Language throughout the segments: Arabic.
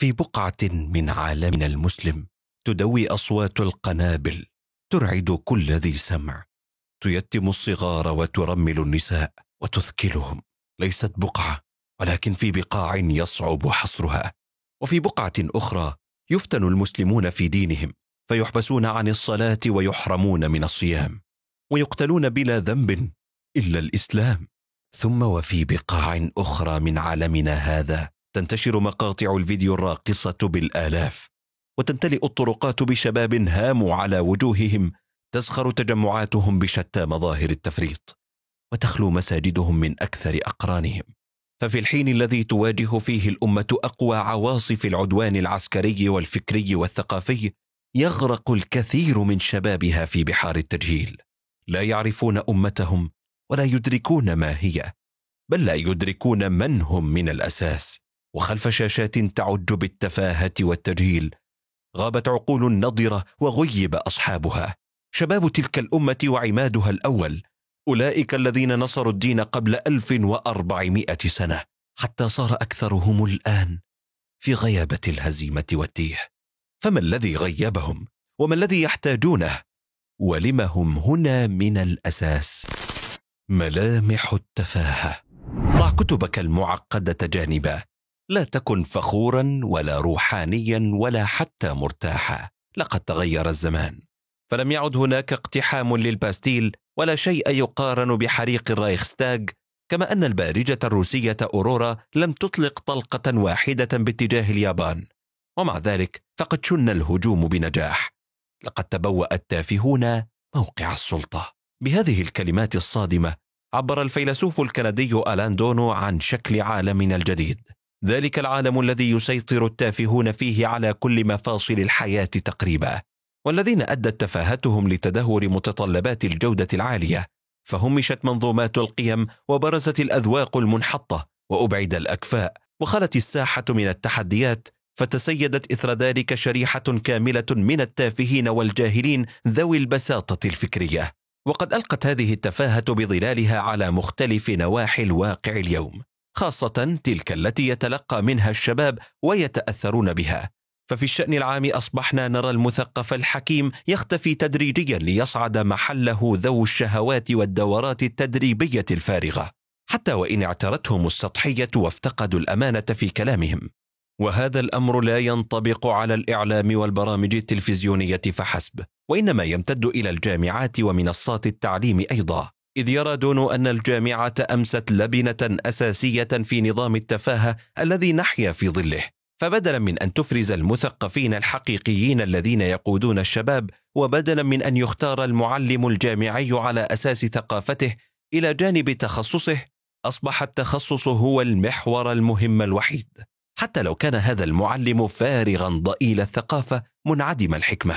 في بقعة من عالمنا المسلم تدوي أصوات القنابل ترعد كل ذي سمع تيتم الصغار وترمل النساء وتثكلهم ليست بقعة ولكن في بقاع يصعب حصرها وفي بقعة أخرى يفتن المسلمون في دينهم فيحبسون عن الصلاة ويحرمون من الصيام ويقتلون بلا ذنب إلا الإسلام ثم وفي بقاع أخرى من عالمنا هذا تنتشر مقاطع الفيديو الراقصة بالآلاف وتمتلئ الطرقات بشباب هاموا على وجوههم تزخر تجمعاتهم بشتى مظاهر التفريط وتخلو مساجدهم من أكثر أقرانهم ففي الحين الذي تواجه فيه الأمة أقوى عواصف العدوان العسكري والفكري والثقافي يغرق الكثير من شبابها في بحار التجهيل لا يعرفون أمتهم ولا يدركون ما هي بل لا يدركون من هم من الأساس وخلف شاشات تعج بالتفاهه والتجهيل غابت عقول نضره وغيب اصحابها شباب تلك الامه وعمادها الاول اولئك الذين نصروا الدين قبل الف واربعمائه سنه حتى صار اكثرهم الان في غيابه الهزيمه والتيه فما الذي غيبهم وما الذي يحتاجونه ولم هم هنا من الاساس ملامح التفاهه ضع كتبك المعقده جانبا لا تكن فخورا ولا روحانيا ولا حتى مرتاحا لقد تغير الزمان فلم يعد هناك اقتحام للباستيل ولا شيء يقارن بحريق الرايخستاغ كما أن البارجة الروسية أورورا لم تطلق طلقة واحدة باتجاه اليابان ومع ذلك فقد شن الهجوم بنجاح لقد تبوأ التافهون موقع السلطة بهذه الكلمات الصادمة عبر الفيلسوف الكندي ألان دونو عن شكل عالمنا الجديد ذلك العالم الذي يسيطر التافهون فيه على كل مفاصل الحياه تقريبا والذين ادت تفاهتهم لتدهور متطلبات الجوده العاليه فهمشت منظومات القيم وبرزت الاذواق المنحطه وابعد الاكفاء وخلت الساحه من التحديات فتسيدت اثر ذلك شريحه كامله من التافهين والجاهلين ذوي البساطه الفكريه وقد القت هذه التفاهه بظلالها على مختلف نواحي الواقع اليوم خاصة تلك التي يتلقى منها الشباب ويتأثرون بها. ففي الشأن العام أصبحنا نرى المثقف الحكيم يختفي تدريجيا ليصعد محله ذو الشهوات والدورات التدريبية الفارغة، حتى وإن اعترتهم السطحية وافتقدوا الأمانة في كلامهم. وهذا الامر لا ينطبق على الاعلام والبرامج التلفزيونيه فحسب وانما يمتد الى الجامعات ومنصات التعليم ايضا إذ يرى دونو أن الجامعة أمست لبنة أساسية في نظام التفاهة الذي نحيا في ظله فبدلا من أن تفرز المثقفين الحقيقيين الذين يقودون الشباب وبدلا من أن يختار المعلم الجامعي على أساس ثقافته إلى جانب تخصصه أصبح التخصص هو المحور المهم الوحيد حتى لو كان هذا المعلم فارغا ضئيل الثقافة منعدم الحكمة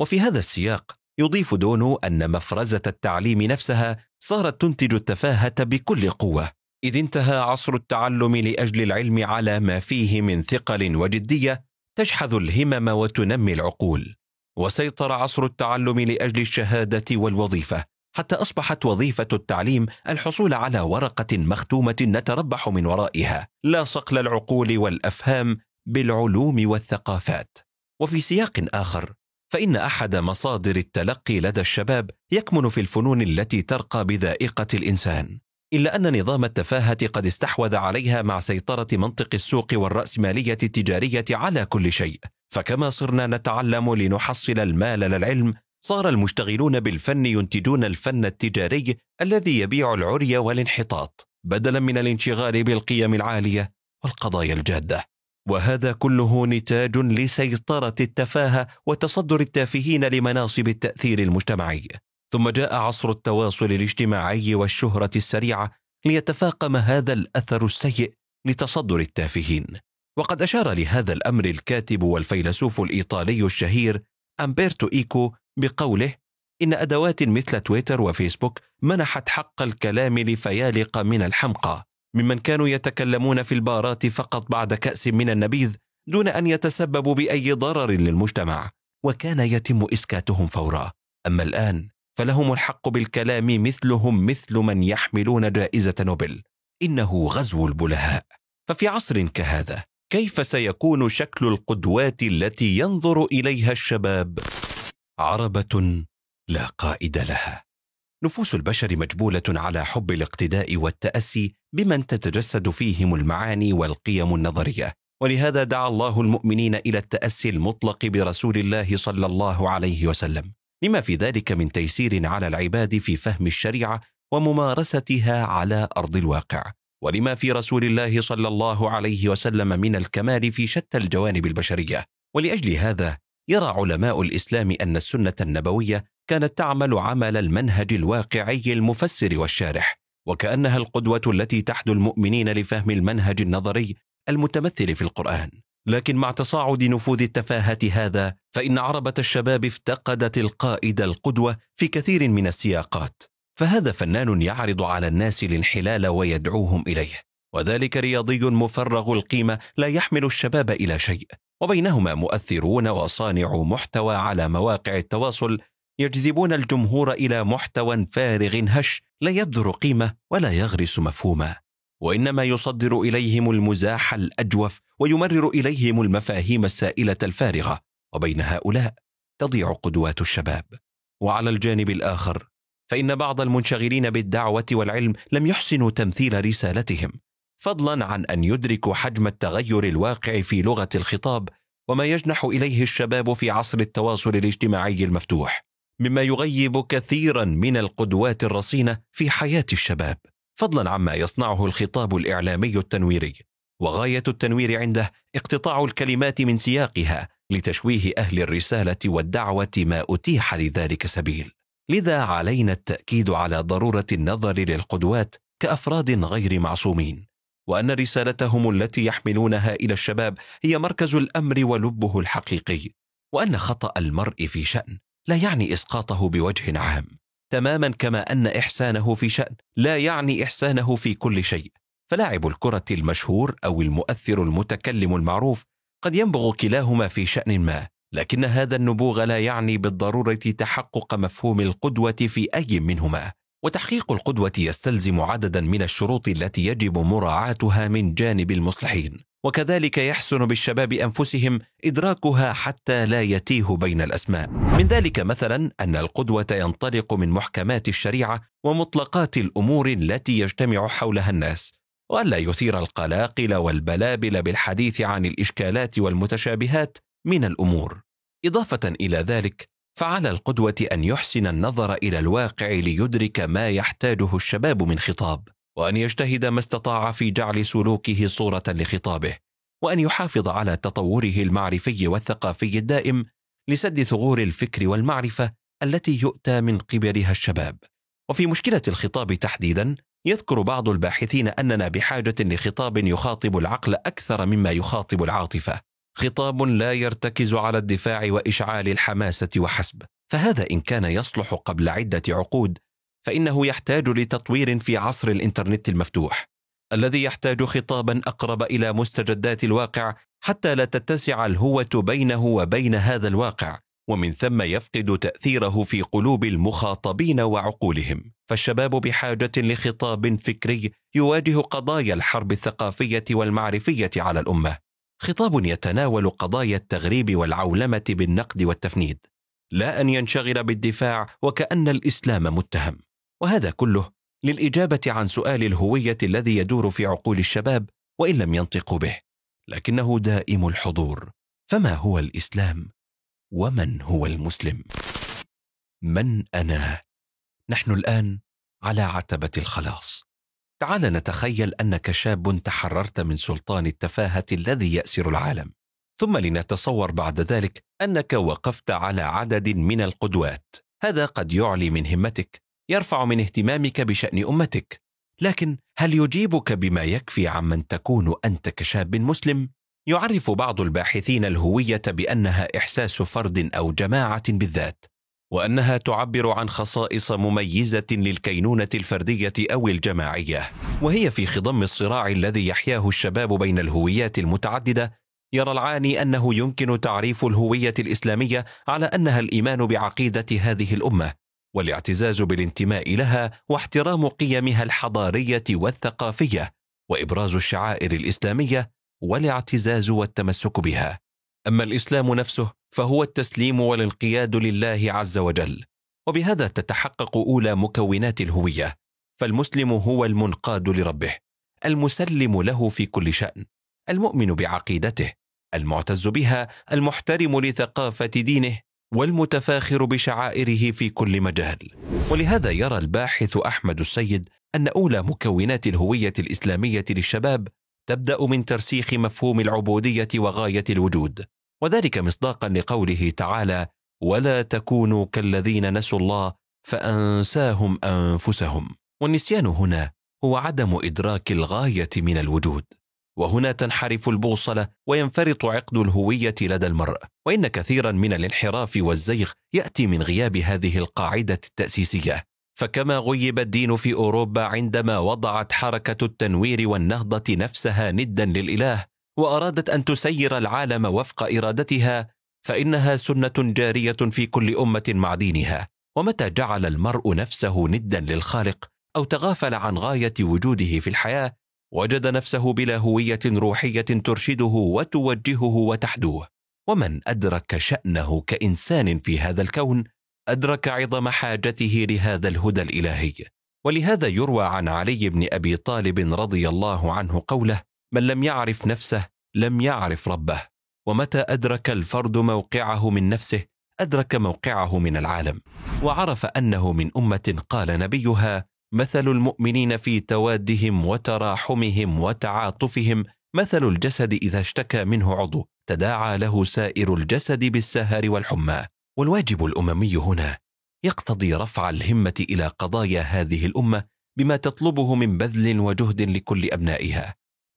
وفي هذا السياق يضيف دونو أن مفرزة التعليم نفسها صارت تنتج التفاهة بكل قوة إذ انتهى عصر التعلم لأجل العلم على ما فيه من ثقل وجدية تشحذ الهمم وتنمي العقول وسيطر عصر التعلم لأجل الشهادة والوظيفة حتى أصبحت وظيفة التعليم الحصول على ورقة مختومة نتربح من ورائها لا صقل العقول والأفهام بالعلوم والثقافات وفي سياق آخر فإن أحد مصادر التلقي لدى الشباب يكمن في الفنون التي ترقى بذائقة الإنسان إلا أن نظام التفاهة قد استحوذ عليها مع سيطرة منطق السوق والرأسمالية التجارية على كل شيء فكما صرنا نتعلم لنحصل المال للعلم صار المشتغلون بالفن ينتجون الفن التجاري الذي يبيع العري والانحطاط بدلا من الانشغال بالقيم العالية والقضايا الجادة وهذا كله نتاج لسيطره التفاهه وتصدر التافهين لمناصب التاثير المجتمعي ثم جاء عصر التواصل الاجتماعي والشهره السريعه ليتفاقم هذا الاثر السيء لتصدر التافهين وقد اشار لهذا الامر الكاتب والفيلسوف الايطالي الشهير امبرتو ايكو بقوله ان ادوات مثل تويتر وفيسبوك منحت حق الكلام لفيالق من الحمقى ممن كانوا يتكلمون في البارات فقط بعد كأس من النبيذ دون أن يتسببوا بأي ضرر للمجتمع وكان يتم إسكاتهم فورا أما الآن فلهم الحق بالكلام مثلهم مثل من يحملون جائزة نوبل إنه غزو البلهاء ففي عصر كهذا كيف سيكون شكل القدوات التي ينظر إليها الشباب عربة لا قائد لها نفوس البشر مجبولة على حب الاقتداء والتأسي بمن تتجسد فيهم المعاني والقيم النظريه ولهذا دعا الله المؤمنين الى التاسي المطلق برسول الله صلى الله عليه وسلم لما في ذلك من تيسير على العباد في فهم الشريعه وممارستها على ارض الواقع ولما في رسول الله صلى الله عليه وسلم من الكمال في شتى الجوانب البشريه ولاجل هذا يرى علماء الاسلام ان السنه النبويه كانت تعمل عمل المنهج الواقعي المفسر والشارح وكانها القدوه التي تحدو المؤمنين لفهم المنهج النظري المتمثل في القران لكن مع تصاعد نفوذ التفاهه هذا فان عربه الشباب افتقدت القائد القدوه في كثير من السياقات فهذا فنان يعرض على الناس الانحلال ويدعوهم اليه وذلك رياضي مفرغ القيمه لا يحمل الشباب الى شيء وبينهما مؤثرون وصانعو محتوى على مواقع التواصل يجذبون الجمهور الى محتوى فارغ هش لا يبذر قيمة ولا يغرس مفهوما وإنما يصدر إليهم المزاح الأجوف ويمرر إليهم المفاهيم السائلة الفارغة وبين هؤلاء تضيع قدوات الشباب وعلى الجانب الآخر فإن بعض المنشغلين بالدعوة والعلم لم يحسنوا تمثيل رسالتهم فضلا عن أن يدركوا حجم التغير الواقع في لغة الخطاب وما يجنح إليه الشباب في عصر التواصل الاجتماعي المفتوح مما يغيب كثيرا من القدوات الرصينه في حياه الشباب فضلا عما يصنعه الخطاب الاعلامي التنويري وغايه التنوير عنده اقتطاع الكلمات من سياقها لتشويه اهل الرساله والدعوه ما اتيح لذلك سبيل لذا علينا التاكيد على ضروره النظر للقدوات كافراد غير معصومين وان رسالتهم التي يحملونها الى الشباب هي مركز الامر ولبه الحقيقي وان خطا المرء في شان لا يعني إسقاطه بوجه عام تماما كما أن إحسانه في شأن لا يعني إحسانه في كل شيء فلاعب الكرة المشهور أو المؤثر المتكلم المعروف قد ينبغ كلاهما في شأن ما لكن هذا النبوغ لا يعني بالضرورة تحقق مفهوم القدوة في أي منهما وتحقيق القدوة يستلزم عددا من الشروط التي يجب مراعاتها من جانب المصلحين وكذلك يحسن بالشباب انفسهم ادراكها حتى لا يتيه بين الاسماء. من ذلك مثلا ان القدوه ينطلق من محكمات الشريعه ومطلقات الامور التي يجتمع حولها الناس، والا يثير القلاقل والبلابل بالحديث عن الاشكالات والمتشابهات من الامور. اضافه الى ذلك فعلى القدوه ان يحسن النظر الى الواقع ليدرك ما يحتاجه الشباب من خطاب وأن يجتهد ما استطاع في جعل سلوكه صورة لخطابه وأن يحافظ على تطوره المعرفي والثقافي الدائم لسد ثغور الفكر والمعرفة التي يؤتى من قبلها الشباب وفي مشكلة الخطاب تحديدا يذكر بعض الباحثين أننا بحاجة لخطاب يخاطب العقل أكثر مما يخاطب العاطفة خطاب لا يرتكز على الدفاع وإشعال الحماسة وحسب فهذا إن كان يصلح قبل عدة عقود فانه يحتاج لتطوير في عصر الانترنت المفتوح الذي يحتاج خطابا اقرب الى مستجدات الواقع حتى لا تتسع الهوه بينه وبين هذا الواقع ومن ثم يفقد تاثيره في قلوب المخاطبين وعقولهم فالشباب بحاجه لخطاب فكري يواجه قضايا الحرب الثقافيه والمعرفيه على الامه خطاب يتناول قضايا التغريب والعولمه بالنقد والتفنيد لا ان ينشغل بالدفاع وكان الاسلام متهم وهذا كله للإجابة عن سؤال الهوية الذي يدور في عقول الشباب وإن لم ينطقوا به لكنه دائم الحضور فما هو الإسلام؟ ومن هو المسلم؟ من أنا؟ نحن الآن على عتبة الخلاص تعال نتخيل أنك شاب تحررت من سلطان التفاهة الذي يأسر العالم ثم لنتصور بعد ذلك أنك وقفت على عدد من القدوات هذا قد يعلي من همتك يرفع من اهتمامك بشأن أمتك لكن هل يجيبك بما يكفي عمن تكون أنت كشاب مسلم؟ يعرف بعض الباحثين الهوية بأنها إحساس فرد أو جماعة بالذات وأنها تعبر عن خصائص مميزة للكينونة الفردية أو الجماعية وهي في خضم الصراع الذي يحياه الشباب بين الهويات المتعددة يرى العاني أنه يمكن تعريف الهوية الإسلامية على أنها الإيمان بعقيدة هذه الأمة والاعتزاز بالانتماء لها واحترام قيمها الحضاريه والثقافيه وابراز الشعائر الاسلاميه والاعتزاز والتمسك بها اما الاسلام نفسه فهو التسليم والانقياد لله عز وجل وبهذا تتحقق اولى مكونات الهويه فالمسلم هو المنقاد لربه المسلم له في كل شان المؤمن بعقيدته المعتز بها المحترم لثقافه دينه والمتفاخر بشعائره في كل مجال ولهذا يرى الباحث احمد السيد ان اولى مكونات الهويه الاسلاميه للشباب تبدا من ترسيخ مفهوم العبوديه وغايه الوجود وذلك مصداقا لقوله تعالى ولا تكونوا كالذين نسوا الله فانساهم انفسهم والنسيان هنا هو عدم ادراك الغايه من الوجود وهنا تنحرف البوصله وينفرط عقد الهويه لدى المرء وان كثيرا من الانحراف والزيغ ياتي من غياب هذه القاعده التاسيسيه فكما غيب الدين في اوروبا عندما وضعت حركه التنوير والنهضه نفسها ندا للاله وارادت ان تسير العالم وفق ارادتها فانها سنه جاريه في كل امه مع دينها ومتى جعل المرء نفسه ندا للخالق او تغافل عن غايه وجوده في الحياه وجد نفسه بلا هويه روحيه ترشده وتوجهه وتحدوه ومن ادرك شانه كانسان في هذا الكون ادرك عظم حاجته لهذا الهدى الالهي ولهذا يروى عن علي بن ابي طالب رضي الله عنه قوله من لم يعرف نفسه لم يعرف ربه ومتى ادرك الفرد موقعه من نفسه ادرك موقعه من العالم وعرف انه من امه قال نبيها مثل المؤمنين في توادهم وتراحمهم وتعاطفهم مثل الجسد اذا اشتكى منه عضو تداعى له سائر الجسد بالسهر والحمى والواجب الاممي هنا يقتضي رفع الهمه الى قضايا هذه الامه بما تطلبه من بذل وجهد لكل ابنائها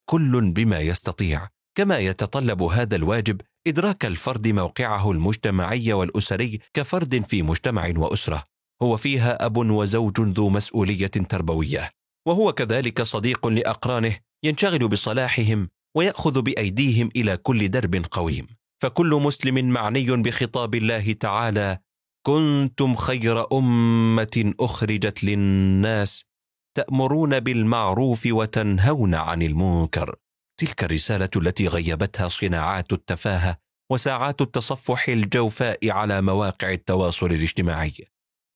كل بما يستطيع كما يتطلب هذا الواجب ادراك الفرد موقعه المجتمعي والاسري كفرد في مجتمع واسره هو فيها أب وزوج ذو مسؤولية تربوية وهو كذلك صديق لأقرانه ينشغل بصلاحهم ويأخذ بأيديهم إلى كل درب قويم فكل مسلم معني بخطاب الله تعالى كنتم خير أمة أخرجت للناس تأمرون بالمعروف وتنهون عن المنكر تلك الرسالة التي غيبتها صناعات التفاهة وساعات التصفح الجوفاء على مواقع التواصل الاجتماعي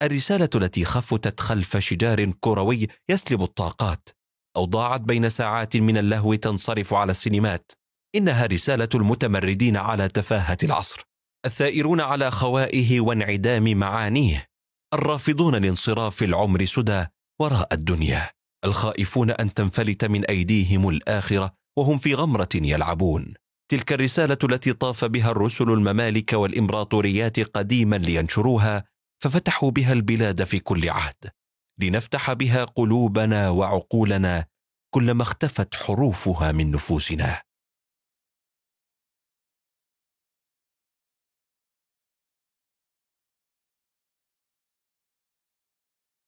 الرسالة التي خفتت خلف شجار كروي يسلب الطاقات أو ضاعت بين ساعات من اللهو تنصرف على السينمات إنها رسالة المتمردين على تفاهة العصر الثائرون على خوائه وانعدام معانيه الرافضون لانصراف العمر سدى وراء الدنيا الخائفون أن تنفلت من أيديهم الآخرة وهم في غمرة يلعبون تلك الرسالة التي طاف بها الرسل الممالك والإمبراطوريات قديما لينشروها ففتحوا بها البلاد في كل عهد لنفتح بها قلوبنا وعقولنا كلما اختفت حروفها من نفوسنا